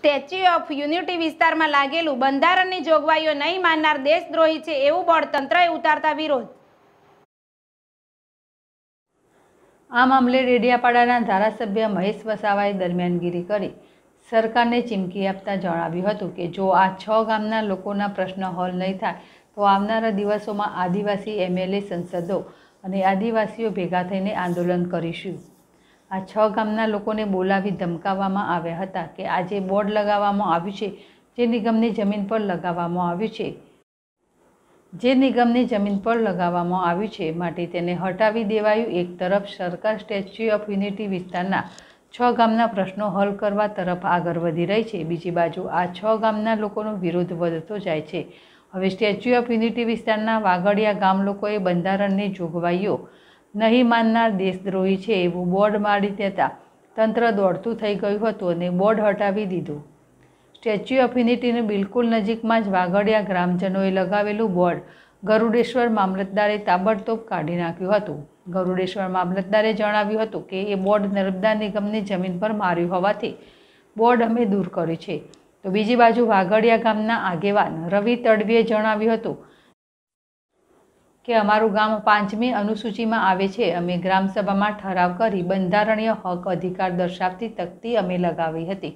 statue of unity વિસ્તારમાં લાગેલું બંધારણની જોગવાઈઓ નહીં માનનાર દેશદ્રોહી છે એવું બોર્ડ તંત્રએ ઉતારતા વિરોધ આ મામલે રેડિયાપાડાના ધારાસભ્ય મહેશ વસાવાએ દરમિયાનગીરી કરી સરકારને ચીમકી આપતા જણાવ્યું હતું કે જો આ છ ગામના લોકોના પ્રશ્ન હલ નહીં થાય તો આવનારા દિવસોમાં આદિવાસી એમએલએ સંસદો અને આદિવાસીઓ ભેગા થઈને આંદોલન કરીશું આ છ ગામના લોકોને બોલાવી ધમકાવવામાં આવ્યા હતા કે આજે બોર્ડ લગાવવામાં આવ્યું છે જે નિગમની જમીન પર લગાવવામાં આવ્યું છે જે નિગમની જમીન પર લગાવવામાં આવ્યું છે માટે તેને હટાવી દેવાયું એક તરફ સરકાર સ્ટેચ્યુ ઓફ યુનિટી વિસ્તારના છ ગામના પ્રશ્નો હલ કરવા તરફ આગળ વધી રહી છે બીજી બાજુ આ છ ગામના લોકોનો વિરોધ વધતો જાય છે હવે સ્ટેચ્યુ ઓફ યુનિટી વિસ્તારના વાગડિયા ગામ લોકોએ બંધારણની જોગવાઈઓ નહીં માનનાર દેશદ્રોહી છે એવું બોર્ડ મારી દેતા તંત્ર દોડતું થઈ ગયું હતું અને બોર્ડ હટાવી દીધું સ્ટેચ્યુ ઓફ યુનિટીની બિલકુલ નજીકમાં જ વાઘડિયા ગ્રામજનોએ લગાવેલું બોર્ડ ગરુડેશ્વર મામલતદારે તાબડતોબ કાઢી નાખ્યું હતું ગરુડેશ્વર મામલતદારે જણાવ્યું હતું કે એ બોર્ડ નર્મદા નિગમની જમીન પર માર્યું હોવાથી બોર્ડ અમે દૂર કર્યું છે તો બીજી બાજુ વાઘડિયા ગામના આગેવાન રવિ તડવીએ જણાવ્યું હતું કે અમારું ગામ પાંચમી અનુસૂચિમાં આવે છે અમે ગ્રામસભામાં ઠરાવ કરી બંધારણીય હક અધિકાર દર્શાવતી તકતી અમે લગાવી હતી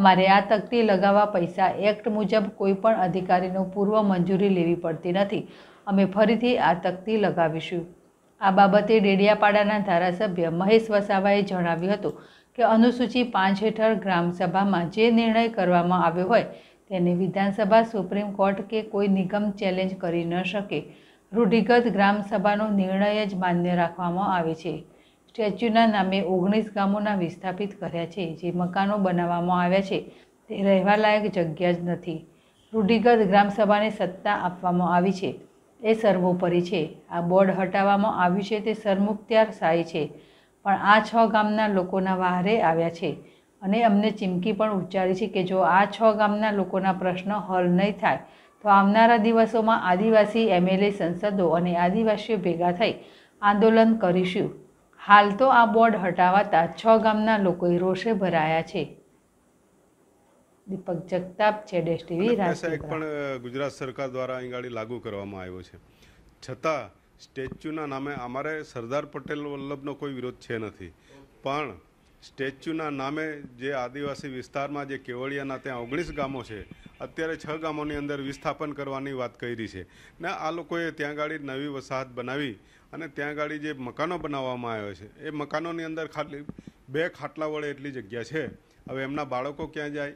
અમારે આ તકતી લગાવવા પૈસા એક્ટ મુજબ કોઈપણ અધિકારીનો પૂર્વ મંજૂરી લેવી પડતી નથી અમે ફરીથી આ તકતી લગાવીશું આ બાબતે ડેડિયાપાડાના ધારાસભ્ય મહેશ વસાવાએ જણાવ્યું હતું કે અનુસૂચિ પાંચ હેઠળ ગ્રામસભામાં જે નિર્ણય કરવામાં આવ્યો હોય તેને વિધાનસભા સુપ્રીમ કોર્ટ કે કોઈ નિગમ ચેલેન્જ કરી ન શકે રૂઢિગત ગ્રામસભાનો નિર્ણય જ માન્ય રાખવામાં આવે છે સ્ટેચ્યુના નામે ઓગણીસ ગામોના વિસ્થાપિત કર્યા છે જે મકાનો બનાવવામાં આવ્યા છે તે રહેવાલાયક જગ્યા જ નથી રૂઢિગત ગ્રામસભાને સત્તા આપવામાં આવી છે એ સર્વોપરી છે આ બોર્ડ હટાવવામાં આવ્યું છે તે સરમુખત્યાર સાય છે પણ આ છ ગામના લોકોના વહારે આવ્યા છે અને અમને ચીમકી પણ ઉચ્ચારી છે કે જો આ છ ગામના લોકોના પ્રશ્ન હલ નહીં થાય તો આવનારા દિવસોમાં આદિવાસી એમએલએ સંસદો અને આદિવાસીઓ ભેગા થઈ આંદોલન કરીશું હાલ તો આ બોર્ડ હટાવાતા છ ગામના લોકોએ રોષે ભરાયા છે દીપક જગતાપ છે ડેશ ટીવી પણ ગુજરાત સરકાર દ્વારા અહીં લાગુ કરવામાં આવ્યો છે છતાં સ્ટેચ્યુના નામે અમારે સરદાર પટેલ વલ્લભનો કોઈ વિરોધ છે નથી પણ સ્ટેચ્યુના નામે જે આદિવાસી વિસ્તારમાં જે કેવડિયાના ત્યાં ઓગણીસ ગામો છે અત્યારે છ ગામોની અંદર વિસ્થાપન કરવાની વાત કરી છે ને આ લોકોએ ત્યાં ગાડી નવી વસાહત બનાવી અને ત્યાં ગાડી જે મકાનો બનાવવામાં આવ્યો છે એ મકાનોની અંદર ખાલી બે ખાટલા વડે એટલી જગ્યા છે હવે એમના બાળકો ક્યાં જાય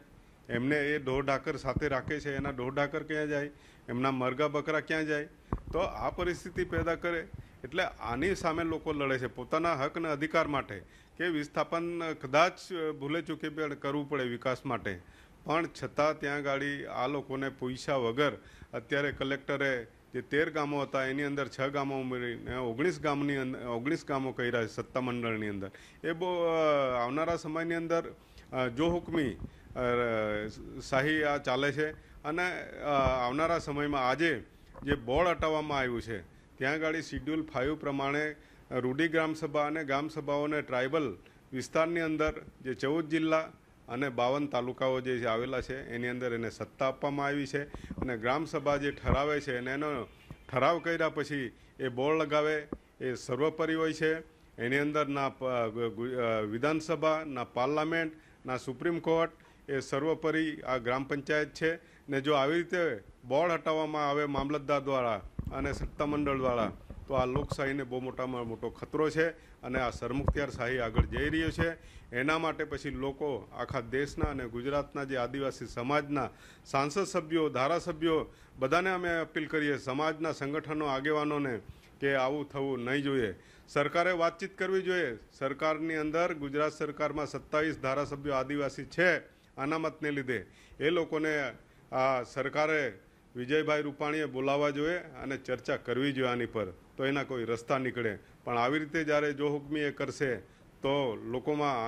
એમને એ ઢોર ઢાકર સાથે રાખે છે એના ઢોર ઢાકર ક્યાં જાય એમના મરઘા બકરા ક્યાં જાય તો આ પરિસ્થિતિ પેદા કરે એટલે આની સામે લોકો લડે છે પોતાના હક અને અધિકાર માટે કે વિસ્થાપન કદાચ ભૂલે ચૂકી કરવું પડે વિકાસ માટે પણ છતાં ત્યાં ગાડી આ લોકોને પૂછ્યા વગર અત્યારે કલેક્ટરે જે તેર ગામો હતા એની અંદર છ ગામો ઉમેરીને ઓગણીસ ગામની અંદર ઓગણીસ ગામો કર્યા છે સત્તામંડળની અંદર એ બહુ આવનારા સમયની અંદર જો હુકમી શાહી આ ચાલે છે અને આવનારા સમયમાં આજે જે બોર્ડ હટાવવામાં આવ્યું છે ત્યાં ગાડી શિડ્યુલ ફાઇવ પ્રમાણે રૂડી ગ્રામસભા અને ગ્રામસભાઓને ટ્રાઇબલ વિસ્તારની અંદર જે ચૌદ જિલ્લા અને બાવન તાલુકાઓ જે આવેલા છે એની અંદર એને સત્તા આપવામાં આવી છે અને ગ્રામસભા જે ઠરાવે છે અને એનો ઠરાવ કર્યા પછી એ બોર્ડ લગાવે એ સર્વોપરી હોય છે એની અંદર ના વિધાનસભા ના પાર્લામેન્ટ ના સુપ્રીમ કોર્ટ એ સર્વોપરી આ ગ્રામ પંચાયત છે ને જો આવી રીતે બોર્ડ હટાવવામાં આવે મામલતદાર દ્વારા અને સત્તામંડળ દ્વારા તો આ લોકશાહીને બહુ મોટામાં મોટો ખતરો છે અને આ સરમુખત્યારશાહી આગળ જઈ રહ્યો છે એના માટે પછી લોકો આખા દેશના અને ગુજરાતના જે આદિવાસી સમાજના સાંસદ સભ્યો ધારાસભ્યો બધાને અમે અપીલ કરીએ સમાજના સંગઠનો આગેવાનોને કે આવું થવું નહીં જોઈએ સરકારે વાતચીત કરવી જોઈએ સરકારની અંદર ગુજરાત સરકારમાં સત્તાવીસ ધારાસભ્યો આદિવાસી છે અનામતને લીધે એ લોકોને આ સરકારે વિજયભાઈ રૂપાણીએ બોલાવવા જોઈએ અને ચર્ચા કરવી જોઈએ આની પર તો એના કોઈ રસ્તા નીકળે પણ આવી રીતે જ્યારે જોહુકમી એ કરશે તો લોકોમાં